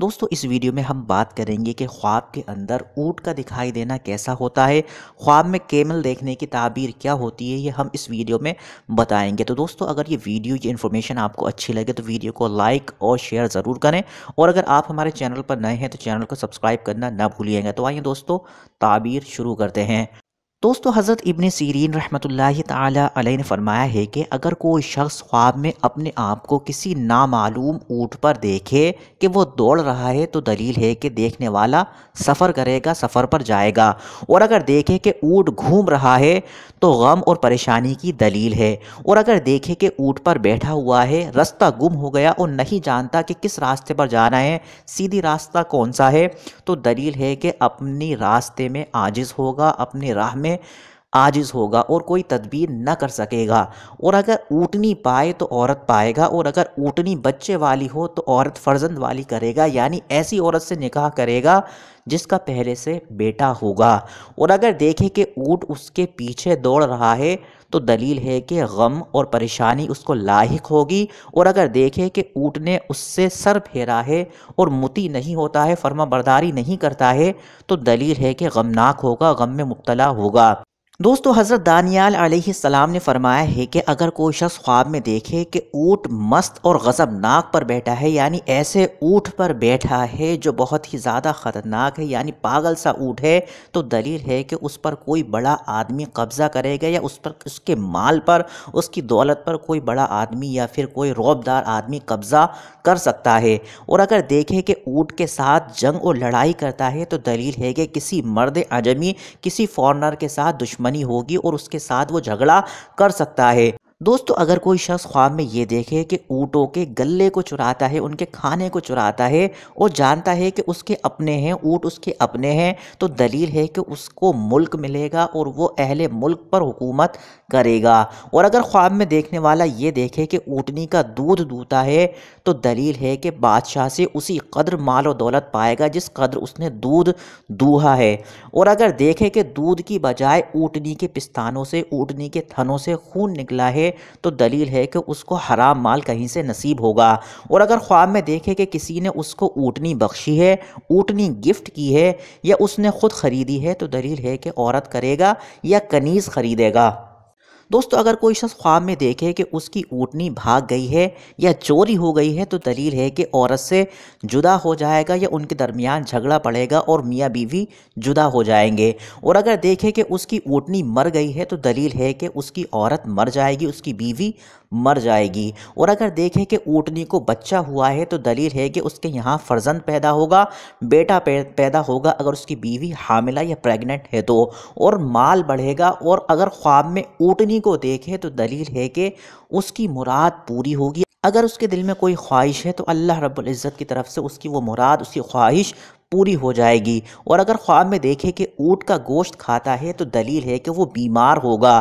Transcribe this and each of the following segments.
دوستو اس ویڈیو میں ہم بات کریں گے کہ خواب کے اندر اونٹ کا دکھائی دینا کیسا ہوتا ہے خواب میں کیمل دیکھنے کی تعبیر کیا ہوتی ہے یہ ہم اس ویڈیو میں بتائیں گے تو دوستو اگر یہ ویڈیو یہ انفارمیشن آپ کو اچھی لگے تو ویڈیو کو لائک اور شیئر ضرور کریں اور اگر آپ ہمارے چینل پر نئے ہیں تو چینل کو سبسکرائب کرنا نہ بھولیے گا تو آئیں دوستو تعبیر شروع کرتے ہیں دوستو حضرت ابن سیرین رحمت اللہ تعالیٰ علیہ نے فرمایا ہے کہ اگر کوئی شخص خواب میں اپنے آپ کو کسی نامعلوم اونٹ پر دیکھے کہ وہ دوڑ رہا ہے تو دلیل ہے کہ دیکھنے والا سفر کرے گا سفر پر جائے گا اور اگر دیکھے کہ اونٹ گھوم رہا ہے تو غم اور پریشانی کی دلیل ہے اور اگر دیکھے کہ اونٹ پر بیٹھا ہوا ہے رستہ گم ہو گیا اور نہیں جانتا کہ کس راستے پر جانا ہے سیدھی راستہ کون سا ہے تو دلیل ہے کہ اپنی راستے میں آجز ہوگا اپنی راہ میں میں ہوگا اور کوئی تدبیر نہ کر سکے گا اور اگر اوٹنی پائے تو عورت پائے گا اور اگر اوٹنی بچے والی ہو تو عورت فرزند والی کرے گا یعنی ایسی عورت سے نکاح کرے گا جس کا پہلے سے بیٹا ہوگا اور اگر دیکھے کہ اونٹ اس کے پیچھے دوڑ رہا ہے تو دلیل ہے کہ غم اور پریشانی اس کو لاحق ہوگی اور اگر دیکھے کہ اونٹ نے اس سے سر پھیرا ہے اور متی نہیں ہوتا ہے فرما برداری نہیں کرتا ہے تو دلیل ہے کہ غمناک ہوگا غم میں مبتلا ہوگا دوستو حضرت دانیال علیہ السلام نے فرمایا ہے کہ اگر کوئی شخص خواب میں دیکھے کہ اونٹ مست اور غضب ناک پر بیٹھا ہے یعنی ایسے اونٹ پر بیٹھا ہے جو بہت ہی زیادہ خطرناک ہے یعنی پاگل سا اونٹ ہے تو دلیل ہے کہ اس پر کوئی بڑا آدمی قبضہ کرے گا یا اس پر اس کے مال پر اس کی دولت پر کوئی بڑا آدمی یا پھر کوئی روبدار آدمی قبضہ کر سکتا ہے اور اگر دیکھے کہ اونٹ کے ساتھ جنگ اور لڑائی کرتا ہے تو دلیل ہے کہ کسی مرد عجمی کسی فورنر کے ساتھ دشمن دشمنی ہوگی اور اس کے ساتھ وہ جھگڑا کر سکتا ہے دوستو اگر کوئی شخص خواب میں یہ دیکھے کہ اونٹوں کے گلے کو چراتا ہے ان کے کھانے کو چراتا ہے اور جانتا ہے کہ اس کے اپنے ہیں اونٹ اس کے اپنے ہیں تو دلیل ہے کہ اس کو ملک ملے گا اور وہ اہل ملک پر حکومت کرے گا اور اگر خواب میں دیکھنے والا یہ دیکھے کہ اوٹنی کا دودھ دوتا ہے تو دلیل ہے کہ بادشاہ سے اسی قدر مال و دولت پائے گا جس قدر اس نے دودھ دوہا ہے اور اگر دیکھے کہ دودھ کی بجائے اونٹنی کے پستانوں سے اونٹنی کے تھنوں سے خون نکلا ہے تو دلیل ہے کہ اس کو حرام مال کہیں سے نصیب ہوگا اور اگر خواب میں دیکھے کہ کسی نے اس کو اوٹنی بخشی ہے اوٹنی گفٹ کی ہے یا اس نے خود خریدی ہے تو دلیل ہے کہ عورت کرے گا یا کنیز خریدے گا دوستو اگر کوئی شخص خواب میں دیکھے کہ اس کی اوٹنی بھاگ گئی ہے یا چوری ہو گئی ہے تو دلیل ہے کہ عورت سے جدا ہو جائے گا یا ان کے درمیان جھگڑا پڑے گا اور میاں بیوی جدا ہو جائیں گے اور اگر دیکھے کہ اس کی اوٹنی مر گئی ہے تو دلیل ہے کہ اس کی عورت مر جائے گی اس کی بیوی مر جائے گی اور اگر دیکھیں کہ اوٹنی کو بچہ ہوا ہے تو دلیل ہے کہ اس کے یہاں فرزند پیدا ہوگا بیٹا پیدا ہوگا اگر اس کی بیوی حاملہ یا پریگنٹ ہے تو اور مال بڑھے گا اور اگر خواب میں اوٹنی کو دیکھے تو دلیل ہے کہ اس کی مراد پوری ہوگی اگر اس کے دل میں کوئی خواہش ہے تو اللہ رب العزت کی طرف سے اس کی وہ مراد اس کی خواہش پوری ہو جائے گی اور اگر خواب میں دیکھے کہ اونٹ کا گوشت کھاتا ہے تو دلیل ہے کہ وہ بیمار ہوگا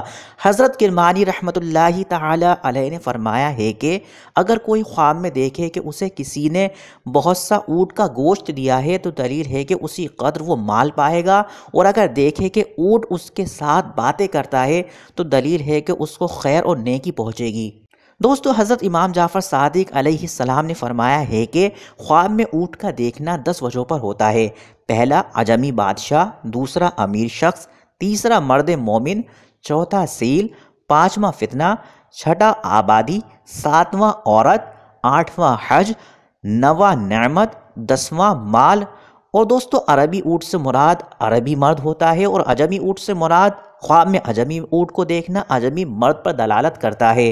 حضرت کرمانی رحمۃ اللہ تعالی علیہ نے فرمایا ہے کہ اگر کوئی خواب میں دیکھے کہ اسے کسی نے بہت سا اونٹ کا گوشت دیا ہے تو دلیل ہے کہ اسی قدر وہ مال پائے گا اور اگر دیکھے کہ اونٹ اس کے ساتھ باتیں کرتا ہے تو دلیل ہے کہ اس کو خیر اور نیکی پہنچے گی دوستو حضرت امام جعفر صادق علیہ السلام نے فرمایا ہے کہ خواب میں اونٹ کا دیکھنا دس وجہ پر ہوتا ہے پہلا عجمی بادشاہ دوسرا امیر شخص تیسرا مرد مومن چوتھا سیل پانچواں فتنہ چھٹا آبادی ساتواں عورت آٹھواں حج نواں نعمت دسواں مال اور دوستو عربی اونٹ سے مراد عربی مرد ہوتا ہے اور عجمی اونٹ سے مراد خواب میں عجمی اونٹ کو دیکھنا عجمی مرد پر دلالت کرتا ہے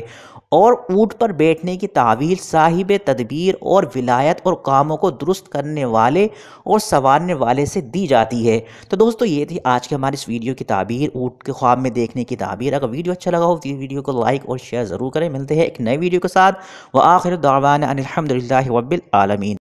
اور اونٹ پر بیٹھنے کی تعویل صاحب تدبیر اور ولایت اور کاموں کو درست کرنے والے اور سنوارنے والے سے دی جاتی ہے تو دوستو یہ تھی آج کے ہمارے اس ویڈیو کی تعبیر اونٹ کے خواب میں دیکھنے کی تعبیر اگر ویڈیو اچھا لگا ہو تو ویڈیو کو لائک اور شیئر ضرور کریں ملتے ہیں ایک نئے ویڈیو کے ساتھ وہ آخر ان الحمد للہ وب العالمین